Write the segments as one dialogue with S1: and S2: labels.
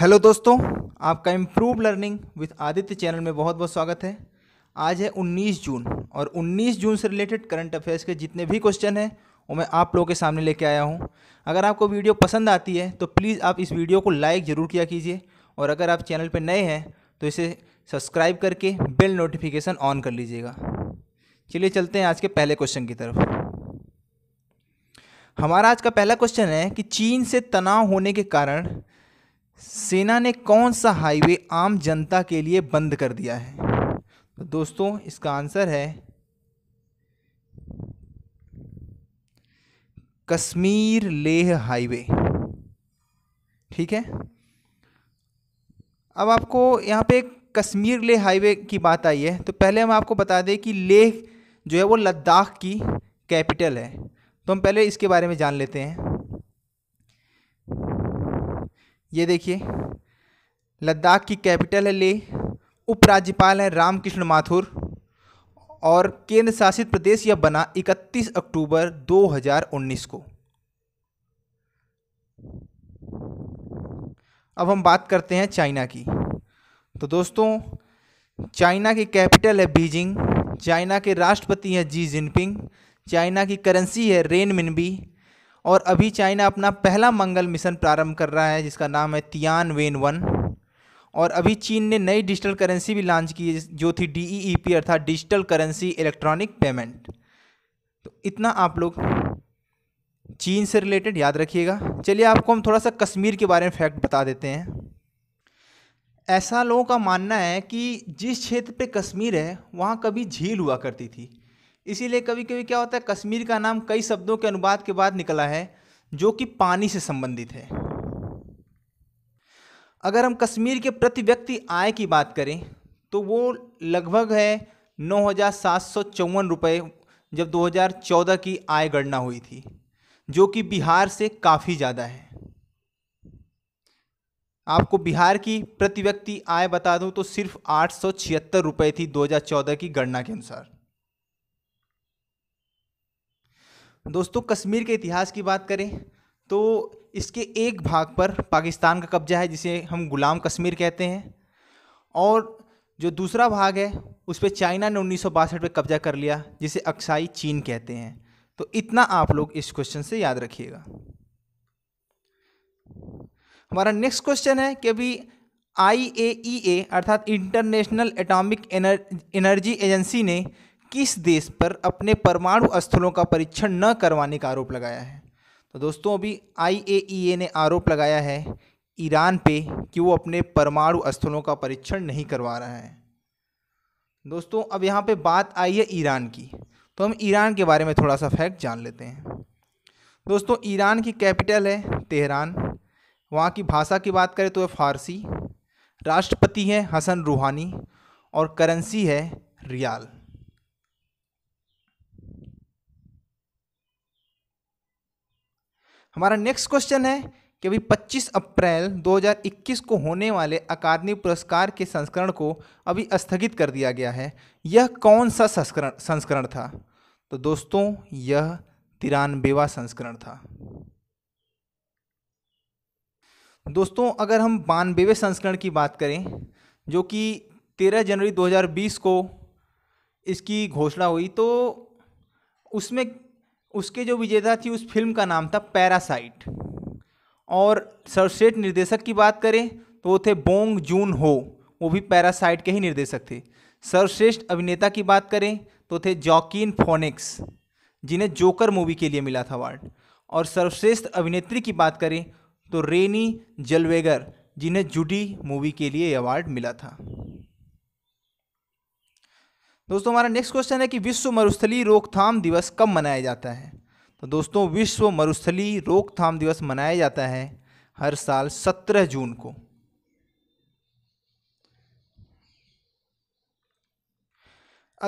S1: hello दोस्तों आपका improve learning with Aditya channel में बहुत बहुत स्वागत है आज है 19 जून और 19 जून से रिलेटेड करंट अफेयर्स के जितने भी क्वेश्चन हैं वो मैं आप लोगों के सामने लेके आया हूँ अगर आपको वीडियो पसंद आती है तो प्लीज़ आप इस वीडियो को लाइक ज़रूर किया कीजिए और अगर आप चैनल पर नए हैं तो इसे सब्सक्राइब करके बिल नोटिफिकेशन ऑन कर लीजिएगा चलिए चलते हैं आज के पहले क्वेश्चन की तरफ हमारा आज का पहला क्वेश्चन है कि चीन से तनाव होने के कारण सेना ने कौन सा हाईवे आम जनता के लिए बंद कर दिया है तो दोस्तों इसका आंसर है कश्मीर लेह हाईवे ठीक है अब आपको यहाँ पे कश्मीर लेह हाईवे की बात आई है तो पहले हम आपको बता दें कि लेह जो है वो लद्दाख की कैपिटल है तो हम पहले इसके बारे में जान लेते हैं ये देखिए लद्दाख की कैपिटल है ले उपराज्यपाल है रामकृष्ण माथुर और केंद्र शासित प्रदेश यह बना 31 अक्टूबर 2019 को अब हम बात करते हैं चाइना की तो दोस्तों चाइना की कैपिटल है बीजिंग चाइना के राष्ट्रपति हैं जी जिनपिंग चाइना की करेंसी है रेन मिनबी और अभी चाइना अपना पहला मंगल मिशन प्रारंभ कर रहा है जिसका नाम है तियान वेन वन और अभी चीन ने नई डिजिटल करेंसी भी लॉन्च की जो थी डी ई पी अर्थात डिजिटल करेंसी इलेक्ट्रॉनिक पेमेंट तो इतना आप लोग चीन से रिलेटेड याद रखिएगा चलिए आपको हम थोड़ा सा कश्मीर के बारे में फैक्ट बता देते हैं ऐसा लोगों का मानना है कि जिस क्षेत्र पे कश्मीर है वहाँ कभी झील हुआ करती थी इसीलिए कभी कभी क्या होता है कश्मीर का नाम कई शब्दों के अनुवाद के बाद निकला है जो कि पानी से संबंधित है अगर हम कश्मीर के प्रति व्यक्ति आय की बात करें तो वो लगभग है नौ हज़ार सात सौ चौवन रुपये जब 2014 की आय गणना हुई थी जो कि बिहार से काफ़ी ज़्यादा है आपको बिहार की प्रति व्यक्ति आय बता दूं तो सिर्फ आठ सौ छिहत्तर रुपये थी 2014 की गणना के अनुसार दोस्तों कश्मीर के इतिहास की बात करें तो इसके एक भाग पर पाकिस्तान का कब्जा है जिसे हम गुलाम कश्मीर कहते हैं और जो दूसरा भाग है उस पर चाइना ने उन्नीस सौ में कब्जा कर लिया जिसे अक्साई चीन कहते हैं तो इतना आप लोग इस क्वेश्चन से याद रखिएगा हमारा नेक्स्ट क्वेश्चन है कि अभी आई ए ई ए अर्थात इंटरनेशनल एटॉमिक एनर्जी एजेंसी ने किस देश पर अपने परमाणु स्थलों का परीक्षण न करवाने का आरोप लगाया है तो दोस्तों अभी आई e ने आरोप लगाया है ईरान पे कि वो अपने परमाणु स्थलों का परीक्षण नहीं करवा रहा है दोस्तों अब यहाँ पे बात आई है ईरान की तो हम ईरान के बारे में थोड़ा सा फैक्ट जान लेते हैं दोस्तों ईरान की कैपिटल है तेहरान वहाँ की भाषा की बात करें तो है फारसी राष्ट्रपति है हसन रूहानी और करेंसी है रियाल हमारा नेक्स्ट क्वेश्चन है कि अभी 25 अप्रैल 2021 को होने वाले अकादमी पुरस्कार के संस्करण को अभी स्थगित कर दिया गया है यह कौन सा संस्करण संस्करण था तो दोस्तों यह तिरानबेवा संस्करण था दोस्तों अगर हम बानबेवे संस्करण की बात करें जो कि 13 जनवरी 2020 को इसकी घोषणा हुई तो उसमें उसके जो विजेता थी उस फिल्म का नाम था पैरासाइट और सर्वश्रेष्ठ निर्देशक की बात करें तो वो थे बोंग जून हो वो भी पैरासाइट के ही निर्देशक थे सर्वश्रेष्ठ अभिनेता की बात करें तो थे जॉकिन फोनिक्स जिन्हें जोकर मूवी के लिए मिला था अवार्ड और सर्वश्रेष्ठ अभिनेत्री की बात करें तो रेनी जलवेगर जिन्हें जूडी मूवी के लिए अवार्ड मिला था दोस्तों हमारा नेक्स्ट क्वेश्चन है कि विश्व मरुस्थली रोकथाम दिवस कब मनाया जाता है तो दोस्तों विश्व मरुस्थली रोकथाम दिवस मनाया जाता है हर साल सत्रह जून को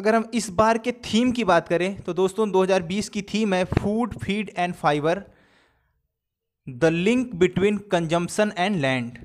S1: अगर हम इस बार के थीम की बात करें तो दोस्तों 2020 की थीम है food feed and fibre the link between consumption and land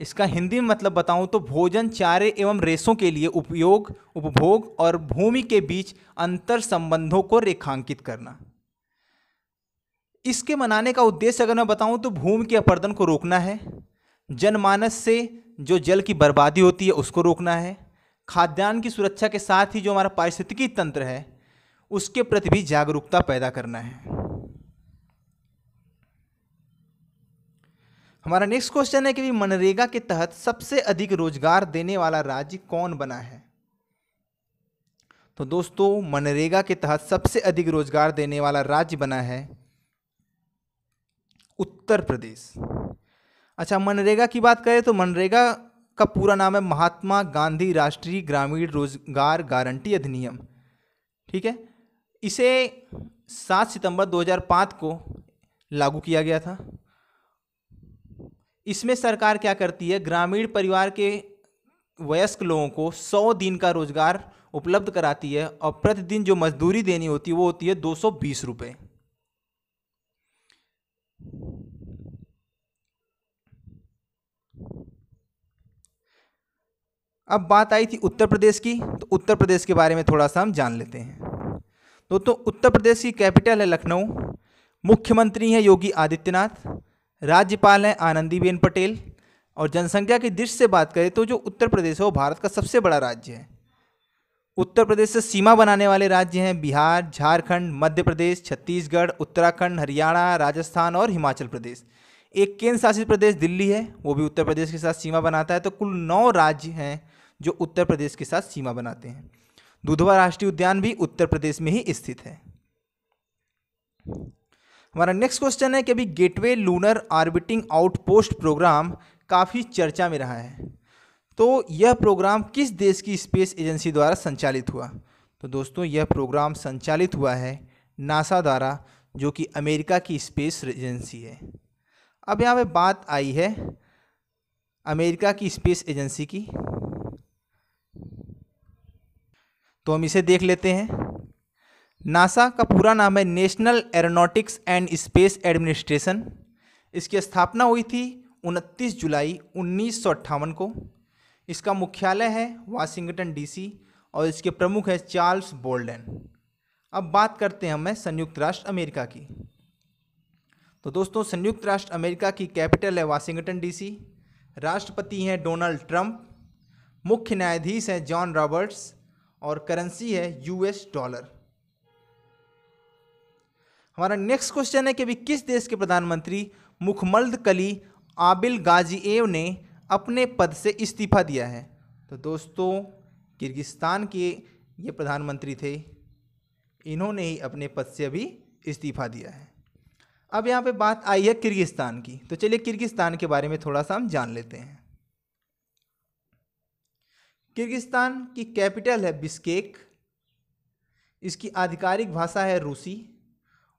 S1: इसका हिंदी में मतलब बताऊं तो भोजन चारे एवं रेसों के लिए उपयोग उपभोग और भूमि के बीच अंतर संबंधों को रेखांकित करना इसके मनाने का उद्देश्य अगर मैं बताऊं तो भूमि के अपर्दन को रोकना है जनमानस से जो जल की बर्बादी होती है उसको रोकना है खाद्यान्न की सुरक्षा के साथ ही जो हमारा पारिस्थितिकी तंत्र है उसके प्रति भी जागरूकता पैदा करना है हमारा नेक्स्ट क्वेश्चन है कि मनरेगा के तहत सबसे अधिक रोजगार देने वाला राज्य कौन बना है तो दोस्तों मनरेगा के तहत सबसे अधिक रोजगार देने वाला राज्य बना है उत्तर प्रदेश अच्छा मनरेगा की बात करें तो मनरेगा का पूरा नाम है महात्मा गांधी राष्ट्रीय ग्रामीण रोजगार गारंटी अधिनियम ठीक है इसे 7 सितंबर 2005 को लागू किया गया था इसमें सरकार क्या करती है ग्रामीण परिवार के वयस्क लोगों को सौ दिन का रोजगार उपलब्ध कराती है और प्रतिदिन जो मजदूरी देनी होती है वो होती है दो सौ बीस रुपए अब बात आई थी उत्तर प्रदेश की तो उत्तर प्रदेश के बारे में थोड़ा सा हम जान लेते हैं दोस्तों तो उत्तर प्रदेश की कैपिटल है लखनऊ मुख्यमंत्री हैं योगी आदित्यनाथ राज्यपाल हैं आनंदीबेन पटेल और जनसंख्या की दृष्टि से बात करें तो जो उत्तर प्रदेश है वो भारत का सबसे बड़ा राज्य है उत्तर प्रदेश से सीमा बनाने वाले राज्य हैं बिहार झारखंड मध्य प्रदेश छत्तीसगढ़ उत्तराखंड हरियाणा राजस्थान और हिमाचल प्रदेश एक केंद्र शासित प्रदेश दिल्ली है वो भी उत्तर प्रदेश के साथ सीमा बनाता है तो कुल नौ राज्य हैं जो उत्तर प्रदेश के साथ सीमा बनाते हैं दुधवा राष्ट्रीय उद्यान भी उत्तर प्रदेश में ही स्थित है हमारा नेक्स्ट क्वेश्चन है कि अभी gateway lunar orbiting outpost programme काफ़ी चर्चा में रहा है तो यह प्रोग्राम किस देश की स्पेस एजेंसी द्वारा संचालित हुआ तो दोस्तों यह प्रोग्राम संचालित हुआ है नासा द्वारा जो कि अमेरिका की स्पेस एजेंसी है अब यहाँ पे बात आई है अमेरिका की स्पेस एजेंसी की तो हम इसे देख लेते हैं नासा का पूरा नाम है National Aeronautics and Space Administration इसकी स्थापना हुई थी 29 जुलाई उन्नीस को इसका मुख्यालय है वाशिंगटन डीसी और इसके प्रमुख है चार्ल्स बोल्डन अब बात करते हैं हमें संयुक्त राष्ट्र अमेरिका की तो दोस्तों संयुक्त राष्ट्र अमेरिका की कैपिटल है वाशिंगटन डीसी राष्ट्रपति हैं डोनाल्ड ट्रंप मुख्य न्यायाधीश हैं जॉन रॉबर्ट्स और करेंसी है यूएस डॉलर हमारा नेक्स्ट क्वेश्चन है कि अभी किस देश के प्रधानमंत्री मुखमल्द कली आबिल गाजीएव ने अपने पद से इस्तीफा दिया है तो दोस्तों किर्गिस्तान के ये प्रधानमंत्री थे इन्होंने ही अपने पद से अभी इस्तीफा दिया है अब यहाँ पे बात आई है किर्गिस्तान की तो चलिए किर्गिस्तान के बारे में थोड़ा सा हम जान लेते हैं किर्गिस्तान की कैपिटल है बिस्केक इसकी आधिकारिक भाषा है रूसी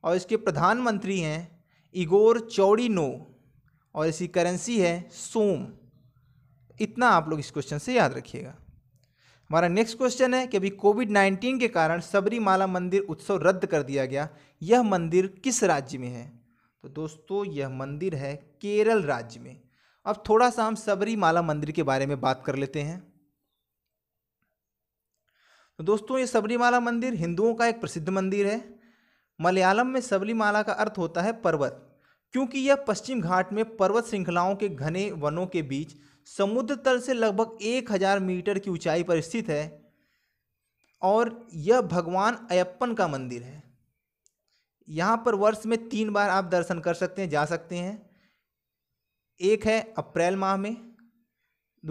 S1: और इसके प्रधानमंत्री हैं इगोर चौड़ी नो और इसकी करेंसी है सोम इतना आप लोग इस क्वेश्चन से याद रखिएगा हमारा नेक्स्ट क्वेश्चन है कि अभी कोविड नाइन्टीन के कारण सबरीमाला मंदिर उत्सव रद्द कर दिया गया यह मंदिर किस राज्य में है तो दोस्तों यह मंदिर है केरल राज्य में अब थोड़ा सा हम सबरीमाला मंदिर के बारे में बात कर लेते हैं तो दोस्तों ये सबरीमाला मंदिर हिंदुओं का एक प्रसिद्ध मंदिर है मलयालम में सबलीमाला का अर्थ होता है पर्वत क्योंकि यह पश्चिम घाट में पर्वत श्रृंखलाओं के घने वनों के बीच समुद्र तल से लगभग एक हजार मीटर की ऊंचाई पर स्थित है और यह भगवान अयप्पन का मंदिर है यहाँ पर वर्ष में तीन बार आप दर्शन कर सकते हैं जा सकते हैं एक है अप्रैल माह में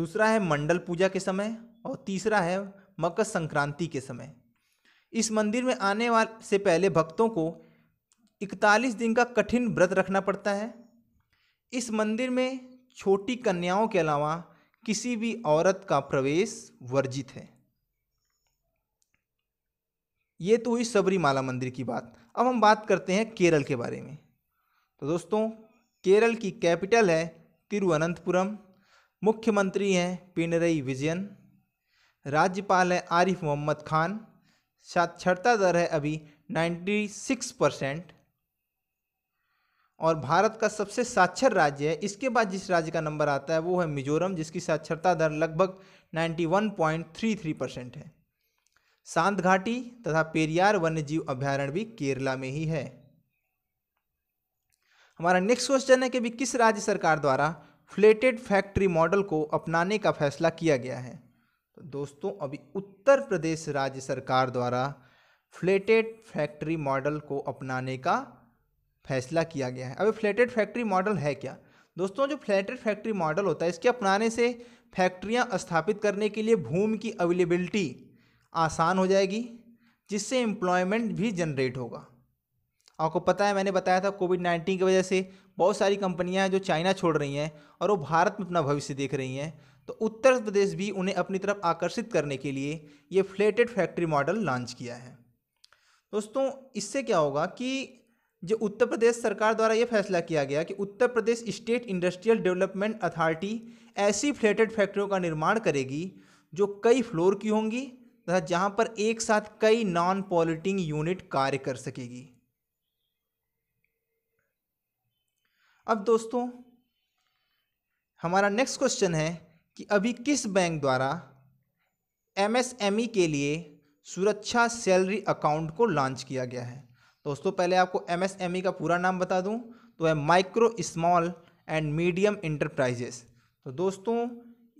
S1: दूसरा है मंडल पूजा के समय और तीसरा है मकर संक्रांति के समय इस मंदिर में आने वाले से पहले भक्तों को इकतालीस दिन का कठिन व्रत रखना पड़ता है इस मंदिर में छोटी कन्याओं के अलावा किसी भी औरत का प्रवेश वर्जित है ये तो हुई सबरीमाला मंदिर की बात अब हम बात करते हैं केरल के बारे में तो दोस्तों केरल की कैपिटल है तिरुवनंतपुरम मुख्यमंत्री हैं पिनरई विजयन राज्यपाल है आरिफ मोहम्मद खान साक्षरता दर है अभी 96 परसेंट और भारत का सबसे साक्षर राज्य है इसके बाद जिस राज्य का नंबर आता है वो है मिजोरम जिसकी साक्षरता दर लगभग 91.33 परसेंट है सांत घाटी तथा पेरियार वन्यजीव अभ्यारण्य भी केरला में ही है हमारा नेक्स्ट क्वेश्चन है कि भी किस राज्य सरकार द्वारा फ्लेटेड फैक्ट्री मॉडल को अपनाने का फैसला किया गया है दोस्तों अभी उत्तर प्रदेश राज्य सरकार द्वारा फ्लेटेड फैक्ट्री मॉडल को अपनाने का फैसला किया गया है अभी फ्लेटेड फैक्ट्री मॉडल है क्या दोस्तों जो फ्लेटेड फैक्ट्री मॉडल होता है इसके अपनाने से फैक्ट्रियां स्थापित करने के लिए भूमि की अवेलेबिलिटी आसान हो जाएगी जिससे एम्प्लॉयमेंट भी जनरेट होगा आपको पता है मैंने बताया था कोविड नाइन्टीन की वजह से बहुत सारी कंपनियां जो चाइना छोड़ रही हैं और वो भारत में अपना भविष्य देख रही हैं तो उत्तर प्रदेश भी उन्हें अपनी तरफ आकर्षित करने के लिए ये फ्लेटेड फैक्ट्री मॉडल लॉन्च किया है दोस्तों इससे क्या होगा कि जो उत्तर प्रदेश सरकार द्वारा ये फैसला किया गया कि Uttar Pradesh State Industrial Development Authority ऐसी फ्लेटेड फैक्ट्रियों का निर्माण करेगी जो कई फ्लोर की होंगी तथा जहां पर एक साथ कई नॉन पॉलिटिंग यूनिट कार्य कर सकेगी अब दोस्तों हमारा नेक्स्ट क्वेश्चन है कि अभी किस बैंक द्वारा एमएसएमई e के लिए सुरक्षा सैलरी अकाउंट को लॉन्च किया गया है दोस्तों पहले आपको एमएसएमई e का पूरा नाम बता दूं तो है micro small and medium enterprises तो दोस्तों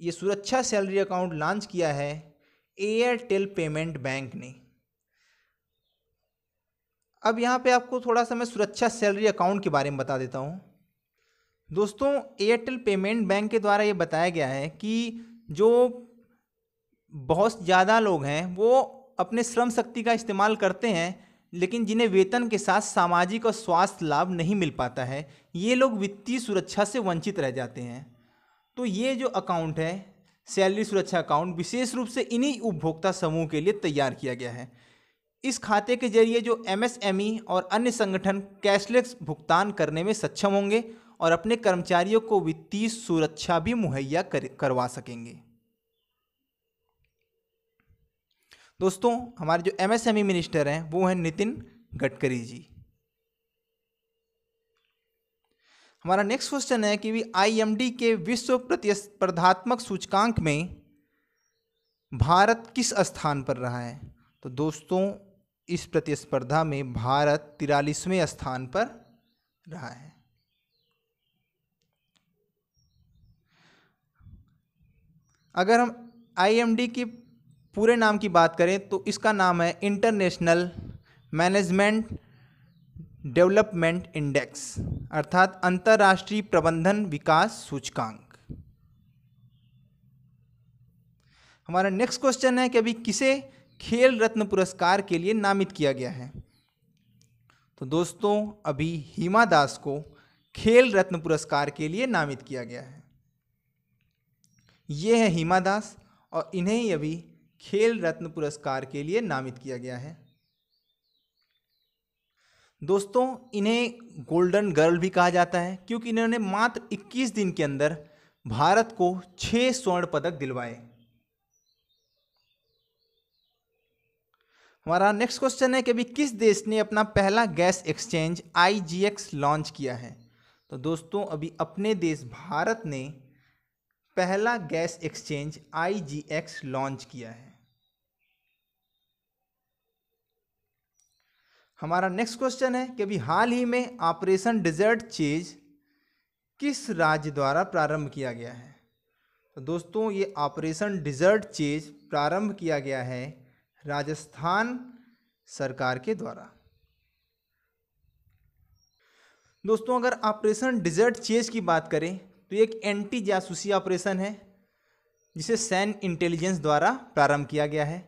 S1: ये सुरक्षा सैलरी अकाउंट लॉन्च किया है एयरटेल पेमेंट बैंक ने अब यहाँ पे आपको थोड़ा सा मैं सुरक्षा सैलरी अकाउंट के बारे में बता देता हूँ दोस्तों एयरटेल पेमेंट बैंक के द्वारा ये बताया गया है कि जो बहुत ज़्यादा लोग हैं वो अपने श्रम शक्ति का इस्तेमाल करते हैं लेकिन जिन्हें वेतन के साथ सामाजिक और स्वास्थ्य लाभ नहीं मिल पाता है ये लोग वित्तीय सुरक्षा से वंचित रह जाते हैं तो ये जो अकाउंट है सैलरी सुरक्षा अकाउंट विशेष रूप से इन्हीं उपभोक्ता समूह के लिए तैयार किया गया है इस खाते के जरिए जो एमएसएमई e और अन्य संगठन कैशलेस भुगतान करने में सक्षम होंगे और अपने कर्मचारियों को वित्तीय सुरक्षा भी मुहैया कर, करवा सकेंगे दोस्तों हमारे जो एमएसएमई मिनिस्टर e हैं वो हैं नितिन गडकरी जी हमारा नेक्स्ट क्वेश्चन है कि भी आईएमडी के विश्व प्रतिस्पर्धात्मक सूचकांक में भारत किस स्थान पर रहा है तो दोस्तों इस प्रतिस्पर्धा में भारत तिरालीसवें स्थान पर रहा है अगर हम आईएमडी की पूरे नाम की बात करें तो इसका नाम है इंटरनेशनल मैनेजमेंट डेवलपमेंट इंडेक्स अर्थात अंतर्राष्ट्रीय प्रबंधन विकास सूचकांक हमारा नेक्स्ट क्वेश्चन है कि अभी किसे खेल रत्न पुरस्कार के लिए नामित किया गया है तो दोस्तों अभी हिमा दास को खेल रत्न पुरस्कार के लिए नामित किया गया है ये है हिमा दास और इन्हें ही अभी खेल रत्न पुरस्कार के लिए नामित किया गया है दोस्तों इन्हें गोल्डन गर्ल भी कहा जाता है क्योंकि इन्होंने मात्र 21 दिन के अंदर भारत को छह स्वर्ण पदक दिलवाए हमारा नेक्स्ट क्वेश्चन है कि अभी किस देश ने अपना पहला गैस एक्सचेंज आईजीएक्स लॉन्च किया है तो दोस्तों अभी अपने देश भारत ने पहला गैस एक्सचेंज आईजीएक्स लॉन्च किया है हमारा नेक्स्ट क्वेश्चन है कि अभी हाल ही में ऑपरेशन डिजर्ट चेज किस राज्य द्वारा प्रारंभ किया गया है तो दोस्तों ये ऑपरेशन डिजर्ट चेज प्रारंभ किया गया है राजस्थान सरकार के द्वारा दोस्तों अगर ऑपरेशन डिजर्ट चेज की बात करें तो एक एंटी जासूसी ऑपरेशन है जिसे सैन्य इंटेलिजेंस द्वारा प्रारंभ किया गया है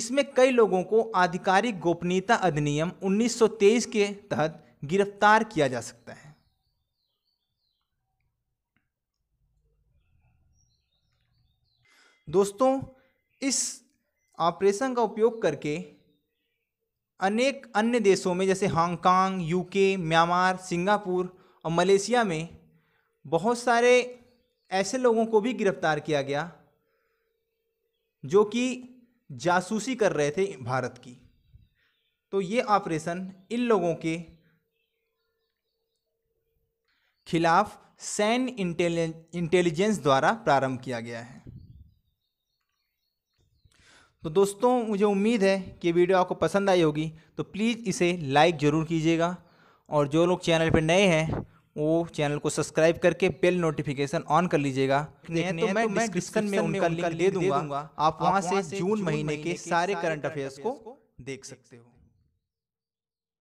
S1: इसमें कई लोगों को आधिकारिक गोपनीयता अधिनियम 1923 के तहत गिरफ्तार किया जा सकता है दोस्तों इस ऑपरेशन का उपयोग करके अनेक अन्य देशों में जैसे हांगकांग यूके म्यांमार सिंगापुर और मलेशिया में बहुत सारे ऐसे लोगों को भी गिरफ्तार किया गया जो कि जासूसी कर रहे थे भारत की तो ये ऑपरेशन इन लोगों के खिलाफ सैन्य इंटेलिजेंस द्वारा प्रारंभ किया गया है तो दोस्तों मुझे उम्मीद है कि वीडियो आपको पसंद आई होगी तो प्लीज़ इसे लाइक ज़रूर कीजिएगा और जो लोग चैनल पर नए हैं वो चैनल को सब्सक्राइब करके बेल नोटिफिकेशन ऑन कर लीजिएगा तो, तो, मैं तो मैं डिस्क्रिप्शन में उनका लिंक दे दूंगा आप वहाँ से जून महीने के सारे करंट अफेयर्स को देख सकते हो